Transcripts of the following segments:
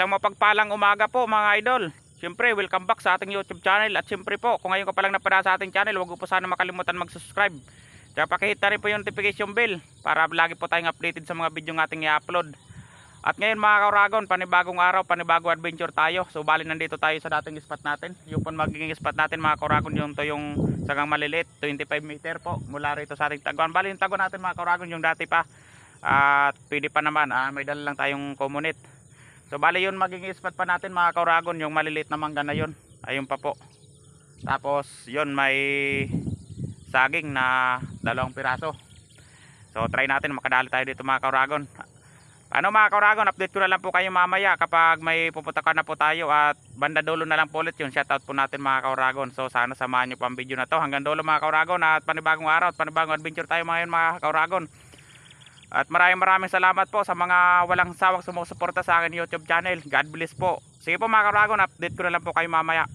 Isang mapagpalang umaga po mga idol. Siyempre, welcome back sa ating YouTube channel. At siyempre po, kung ngayon ka palang napada sa ating channel, huwag po sana makalimutan mag-subscribe. Tsaka pakihit rin po yung notification bell para lagi po tayong updated sa mga video ng ating i-upload. At ngayon mga kauragon, panibagong araw, panibagong adventure tayo. So bali nandito tayo sa dating spot natin. Yung po magiging spot natin mga kauragon, yung to yung sagang maliliit, 25 meter po mula rito sa ating taguan. Bali yung taguan natin mga kauragon, yung dati pa. At pwede pa naman, ah, may dala lang tayong komunit. So bali yun magiging ispat pa natin mga kauragon yung maliliit na mangga na yun. Ayun pa po. Tapos yun may saging na dalawang piraso. So try natin makadali tayo dito mga kauragon. Ano mga kauragon update ko na lang po kayo mamaya kapag may pupunta ka na po tayo at banda dulo na lang po ulit yun. Shoutout po natin mga kauragon. So sana samahan nyo po ang video na to. Hanggang dulo mga kauragon at panibagong araw at panibagong adventure tayo ngayon mga kauragon. At maraming maraming salamat po sa mga walang sawang sumusuporta sa akin YouTube channel. God bless po. Sige po mga kabragon, update ko na lang po kayo mamaya.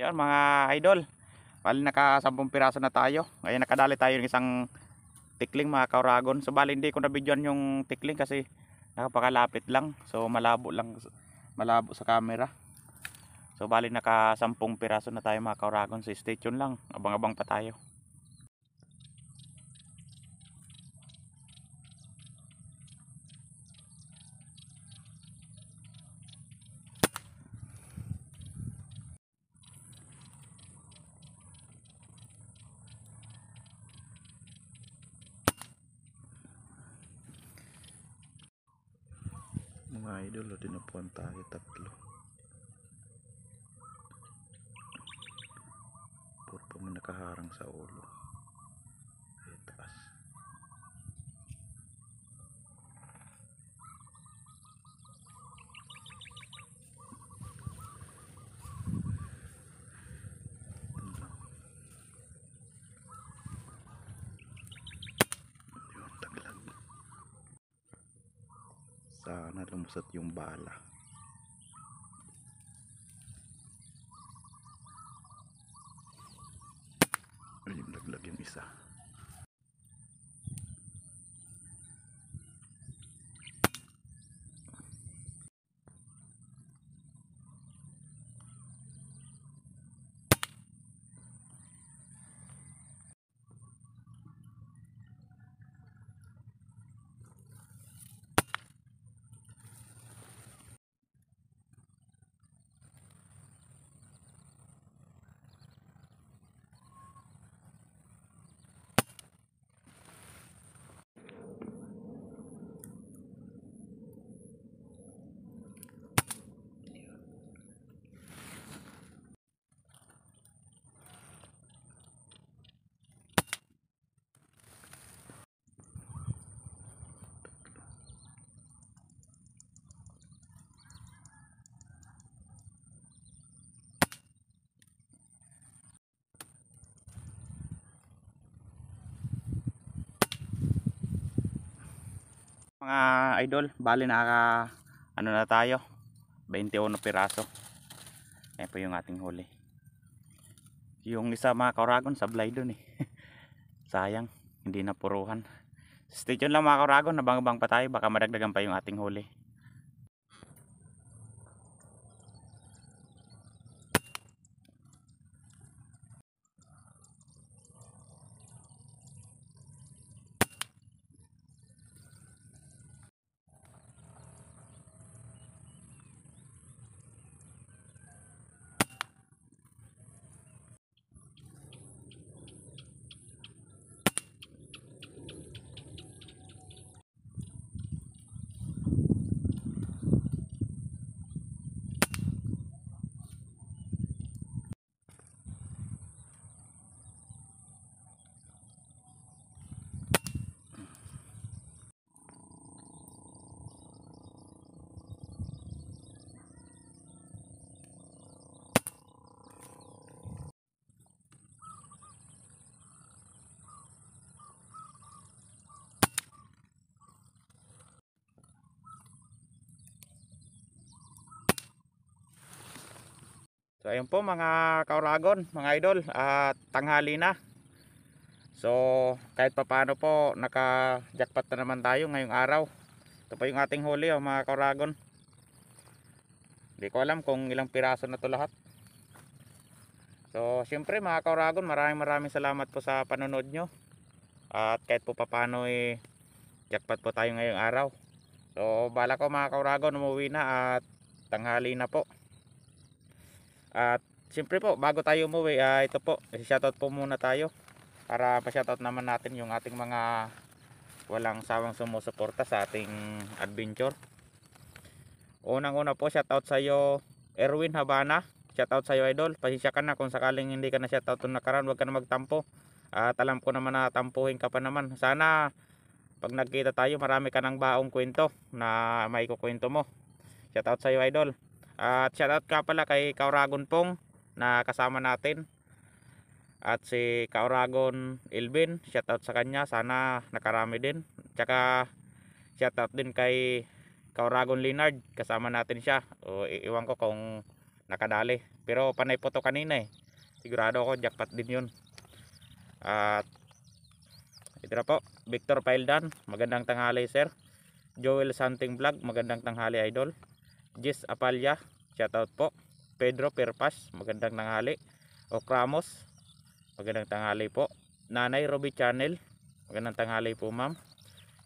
Yan mga idol. Bali naka 10 piraso na tayo. Ngayon nakadali tayo ng isang tikling mga kauragon. So bali hindi ko na videoan yung tikling kasi nakapakalapit lang. So malabo lang malabo sa camera. So bali naka 10 piraso na tayo mga kauragon. So stay tuned lang. Abang-abang pa tayo. mga idol o dinupuan tayo tatlo puro pa may nakaharang sa ulo na lumusot yung bala ayun laglag yung isa mga idol bali naka ano na tayo 21 piraso ayan po yung ating huli yung isa mga kauragon sablay dun eh sayang hindi napuruhan stay tuned lang mga kauragon nabang-abang pa tayo baka madagdagan pa yung ating huli So ayun po mga kauragon, mga idol, at tanghali na. So kahit papano po naka-jackpot na naman tayo ngayong araw. Ito po yung ating huli oh, mga kauragon. Hindi ko alam kung ilang piraso na to lahat. So siyempre mga kauragon, maraming maraming salamat po sa panonood nyo. At kahit po papano eh, jackpot po tayo ngayong araw. So bala ko mga kauragon, umuwi na at tanghali na po. At siyempre po, bago tayo umuwi, uh, ito po, shoutout po muna tayo para pa-shoutout naman natin yung ating mga walang sawang sumusuporta sa ating adventure. Unang-una po, shoutout sa iyo Erwin Habana. Shoutout sa iyo idol. Pasisya ka na kung sakaling hindi ka na shoutout nung nakaraan, wag ka na magtampo. At alam ko naman na tampuhin ka pa naman. Sana pag nagkita tayo, marami ka ng baong kwento na maikukwento mo. Shoutout sa iyo idol. At shoutout ka pala kay Kauragon Pong na kasama natin. At si Kauragon Ilvin, shoutout sa kanya. Sana nakarami din. Tsaka shoutout din kay Kauragon Leonard. Kasama natin siya. O, iwan ko kung nakadali. Pero panay po to kanina eh. Sigurado ako jackpot din yun. At ito po, Victor Paildan, magandang tanghali sir. Joel Santing Vlog, magandang tanghali idol. Jess Apalya, shoutout po. Pedro Perpas, magandang tanghali. O Cramos, magandang tanghali po. Nanay Robi Channel, magandang tanghali po ma'am.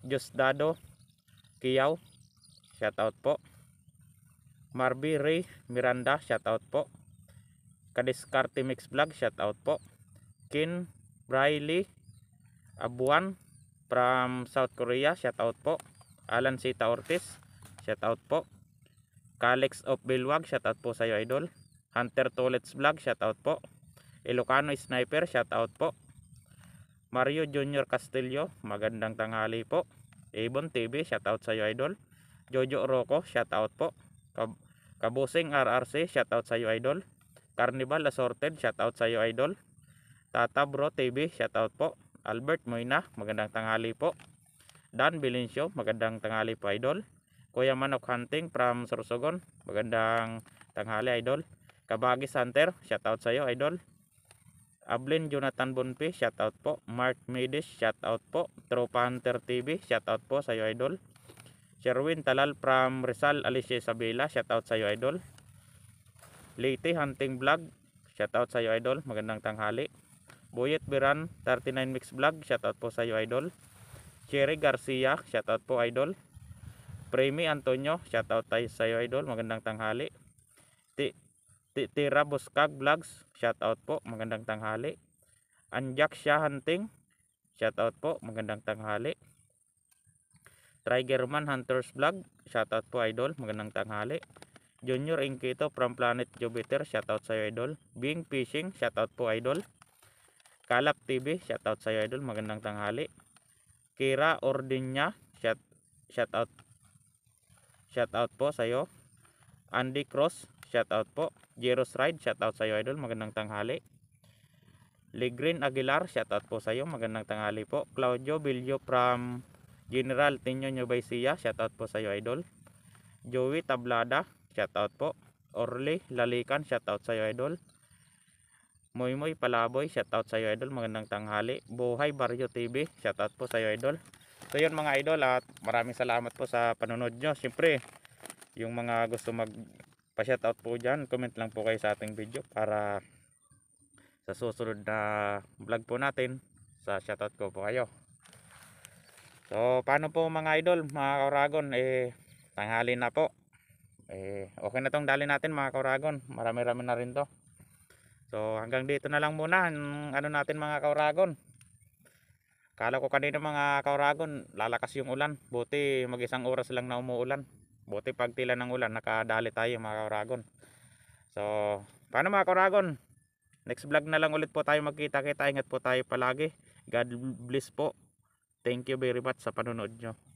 Diyos Dado, Kiyaw, shoutout po. Marby Ray Miranda, shoutout po. Kadiskarte Mix Vlog, shoutout po. Kin Briley Abuan from South Korea, shoutout po. Alan Sita Ortiz, shoutout po. Kalex of Bilwag, shout out po sa iyo idol. Hunter Tolets Vlog, shout out po. Ilocano Sniper, shout out po. Mario Junior Castillo, magandang tanghali po. Avon TV, shout out sa iyo idol. Jojo Rocco, shout out po. Kab Kabusing RRC, shout out sa iyo idol. Carnival Assorted, shout out sa iyo idol. Tata Bro TV, shout out po. Albert Moyna, magandang tanghali po. Dan Bilencio, magandang tanghali po idol. Kuya Man of Hunting from Sorsogon. Magandang tanghali idol. Kabagi Hunter, shout out sa iyo idol. Ablin Jonathan Bonpi, shout out po. Mark Medis, shout out po. Tropa Hunter TV, shout out po sa iyo idol. Sherwin Talal from Rizal Alice Isabela, shout out sa iyo idol. Leyte Hunting Vlog, shout out sa iyo idol, magandang tanghali. Boyet Biran 39 Mix Vlog, shout out po sa iyo idol. Cherry Garcia, shout out po idol. Premi Antonio, shout out tayo sa iyo idol, magandang tanghali. Ti Ti Tira Buskag Vlogs, shout out po, magandang tanghali. Anjak Shah Hunting, shout out po, magandang tanghali. Trigerman Hunters Vlog, shout out po idol, magandang tanghali. Junior Inquito from Planet Jupiter, shout out sa iyo idol. Bing Fishing, shout out po idol. Kalap TV, shout out sa iyo idol, magandang tanghali. Kira Ordinya, shout, shout out shout out po sa iyo. Andy Cross, shout out po. Jeros Ride, shout out sa iyo idol, magandang tanghali. Ligrin Aguilar, shout out po sa iyo, magandang tanghali po. Claudio Bilio from General Tinio Nubaysia, shout out po sa iyo idol. Joey Tablada, shout out po. Orly Lalikan, shout out sa iyo idol. Moymoy Palaboy, shout out sa iyo idol, magandang tanghali. Buhay Barrio TV, shout out po sa iyo idol. So yun mga idol at maraming salamat po sa panonood nyo. Siyempre yung mga gusto mag pa shoutout po dyan comment lang po kayo sa ating video para sa susunod na vlog po natin sa shoutout ko po kayo. So paano po mga idol mga kauragon eh tanghali na po. Eh, okay na tong dali natin mga kauragon. Marami-rami na rin to. So hanggang dito na lang muna ang ano natin mga kauragon. Kala ko kanina mga kauragon, lalakas yung ulan. Buti mag-isang oras lang na umuulan. Buti pag tila ng ulan, nakadali tayo mga kauragon. So, paano mga kauragon? Next vlog na lang ulit po tayo magkita-kita. Ingat po tayo palagi. God bless po. Thank you very much sa panonood nyo.